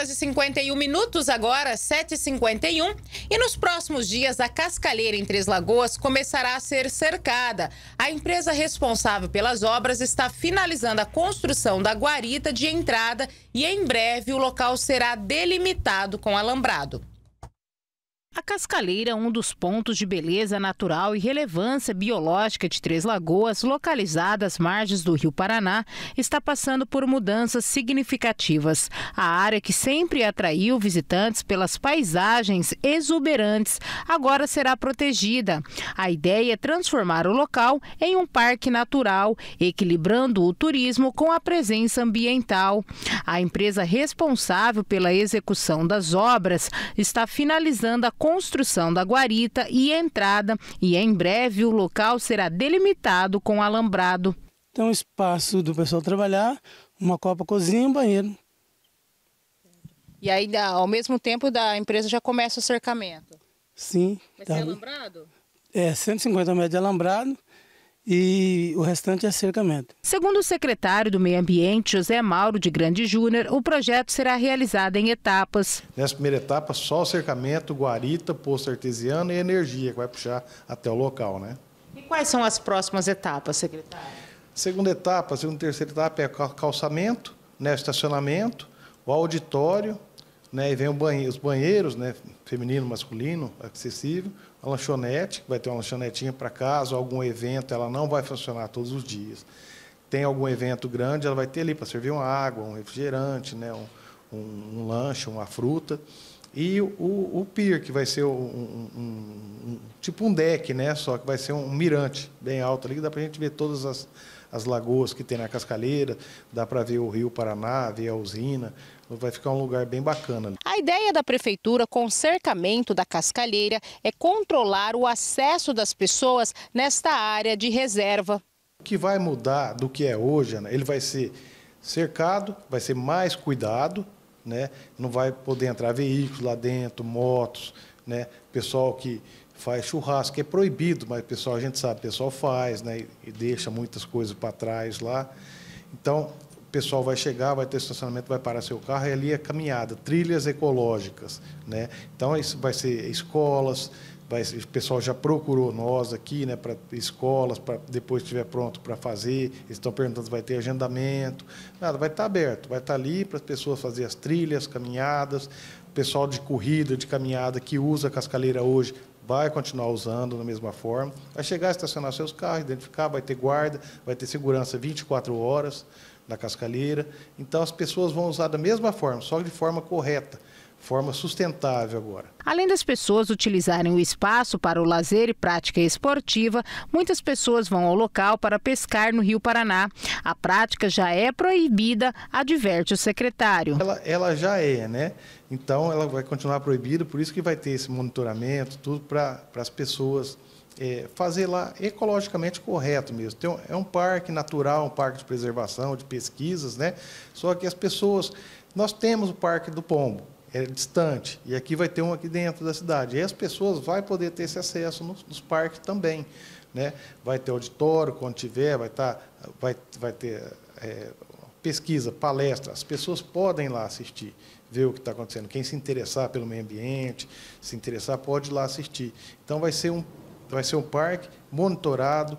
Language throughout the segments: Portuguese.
horas e 51 minutos agora, 7h51. E nos próximos dias, a Cascalheira em Três Lagoas começará a ser cercada. A empresa responsável pelas obras está finalizando a construção da guarita de entrada e em breve o local será delimitado com alambrado. A Cascaleira é um dos pontos de beleza natural e relevância biológica de Três Lagoas, localizada às margens do Rio Paraná, está passando por mudanças significativas. A área que sempre atraiu visitantes pelas paisagens exuberantes agora será protegida. A ideia é transformar o local em um parque natural, equilibrando o turismo com a presença ambiental. A empresa responsável pela execução das obras está finalizando a construção da guarita e entrada, e em breve o local será delimitado com alambrado. Tem um espaço do pessoal trabalhar, uma copa, cozinha e um banheiro. E aí, ao mesmo tempo, da empresa já começa o cercamento? Sim. Vai tá. ser alambrado? É, 150 metros de alambrado e o restante é cercamento. Segundo o secretário do Meio Ambiente, José Mauro de Grande Júnior, o projeto será realizado em etapas. Nessa primeira etapa, só o cercamento, guarita, posto artesiano e energia, que vai puxar até o local, né? E quais são as próximas etapas, secretário? Segunda etapa, segunda e terceira etapa é calçamento, né, estacionamento, o auditório, né, e vem banhe os banheiros, né, feminino, masculino, acessível, a lanchonete, vai ter uma lanchonetinha para casa, algum evento, ela não vai funcionar todos os dias. Tem algum evento grande, ela vai ter ali para servir uma água, um refrigerante, né, um, um, um lanche, uma fruta. E o, o pier, que vai ser um, um, tipo um deck, né, só que vai ser um mirante bem alto ali, que dá para a gente ver todas as as lagoas que tem na Cascalheira, dá para ver o Rio Paraná, ver a usina, vai ficar um lugar bem bacana. Né? A ideia da prefeitura com o cercamento da Cascalheira é controlar o acesso das pessoas nesta área de reserva. O que vai mudar do que é hoje, Ana, ele vai ser cercado, vai ser mais cuidado, né? não vai poder entrar veículos lá dentro, motos, né? pessoal que, faz churrasco, é proibido, mas pessoal, a gente sabe, o pessoal faz, né? E deixa muitas coisas para trás lá. Então, o pessoal vai chegar, vai ter estacionamento, vai parar seu carro, e ali é caminhada, trilhas ecológicas, né? Então, isso vai ser escolas, vai ser, o pessoal já procurou nós aqui, né, para escolas, para depois estiver pronto para fazer. Eles estão perguntando se vai ter agendamento. Nada, vai estar tá aberto, vai estar tá ali para as pessoas fazer as trilhas, caminhadas, pessoal de corrida, de caminhada que usa a cascaleira hoje vai continuar usando da mesma forma, vai chegar, estacionar seus carros, identificar, vai ter guarda, vai ter segurança 24 horas na cascalheira. Então, as pessoas vão usar da mesma forma, só de forma correta forma sustentável agora. Além das pessoas utilizarem o espaço para o lazer e prática esportiva, muitas pessoas vão ao local para pescar no Rio Paraná. A prática já é proibida, adverte o secretário. Ela, ela já é, né? Então ela vai continuar proibida, por isso que vai ter esse monitoramento, tudo para as pessoas é, fazer lá ecologicamente correto mesmo. Tem, é um parque natural, um parque de preservação, de pesquisas, né? Só que as pessoas. Nós temos o Parque do Pombo é distante. E aqui vai ter um aqui dentro da cidade. E as pessoas vão poder ter esse acesso nos, nos parques também. Né? Vai ter auditório, quando tiver, vai, tá, vai, vai ter é, pesquisa, palestra. As pessoas podem lá assistir, ver o que está acontecendo. Quem se interessar pelo meio ambiente, se interessar, pode ir lá assistir. Então, vai ser um, vai ser um parque monitorado,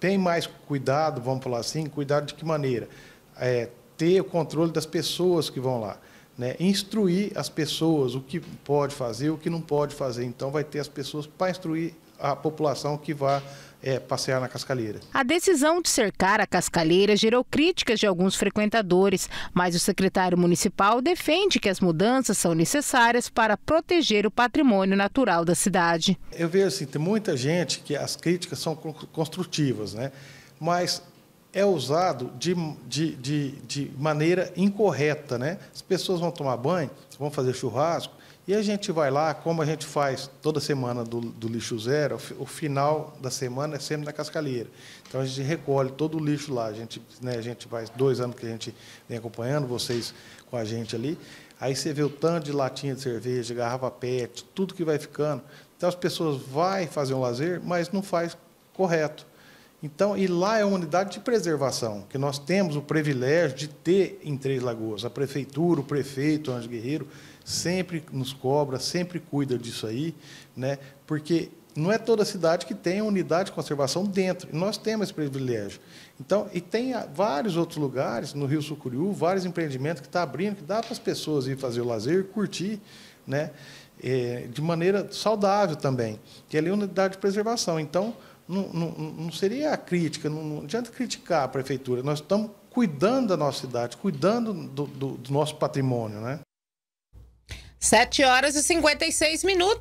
bem mais cuidado, vamos falar assim, cuidado de que maneira? É, ter o controle das pessoas que vão lá. Né, instruir as pessoas o que pode fazer, o que não pode fazer. Então, vai ter as pessoas para instruir a população que vá é, passear na Cascalheira. A decisão de cercar a Cascalheira gerou críticas de alguns frequentadores, mas o secretário municipal defende que as mudanças são necessárias para proteger o patrimônio natural da cidade. Eu vejo assim, tem muita gente que as críticas são construtivas, né? Mas é usado de, de, de, de maneira incorreta. Né? As pessoas vão tomar banho, vão fazer churrasco, e a gente vai lá, como a gente faz toda semana do, do, lixo zero, o final da semana é sempre na cascalheira. Então a gente recolhe todo o lixo lá. A gente, né, a gente faz dois anos que a gente vem acompanhando vocês com a gente ali. Aí você vê o tanto de latinha de cerveja, garrafa PET, tudo que vai ficando. Então as pessoas vão fazer um lazer, mas não faz correto. Então, e lá é uma unidade de preservação, que nós temos o privilégio de ter em Três Lagoas. A prefeitura, o prefeito, o Anjo Guerreiro, sempre nos cobra, sempre cuida disso aí, né? porque não é toda cidade que tem a unidade de conservação dentro. E nós temos esse privilégio. Então, e tem ah, vários outros lugares, no Rio Sucuriú, vários empreendimentos que estão tá abrindo, que dá para as pessoas ir fazer o lazer, curtir, né? É, de maneira saudável também, que é ali é a unidade de preservação. Então, não, não, não seria a crítica, não, não adianta criticar a prefeitura, nós estamos cuidando da nossa cidade, cuidando do, do, do nosso patrimônio, né? 7 horas e 56 minutos.